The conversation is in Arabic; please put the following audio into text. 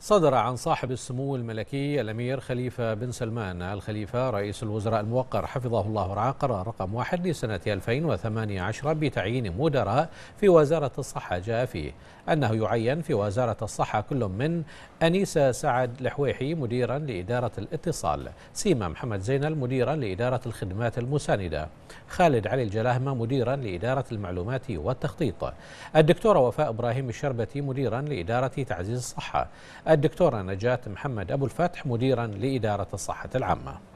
صدر عن صاحب السمو الملكي الأمير خليفة بن سلمان الخليفة رئيس الوزراء الموقر حفظه الله ورعاه قرار رقم واحد لسنة 2018 بتعيين مدراء في وزارة الصحة جاء فيه أنه يعين في وزارة الصحة كل من أنيسة سعد الحويحي مديرا لإدارة الاتصال سيما محمد زينل مديرا لإدارة الخدمات المساندة خالد علي الجلاهمة مديرا لإدارة المعلومات والتخطيط الدكتورة وفاء إبراهيم الشربتي مديرا لإدارة تعزيز الصحة الدكتورة نجاة محمد أبو الفتح مديرا لإدارة الصحة العامة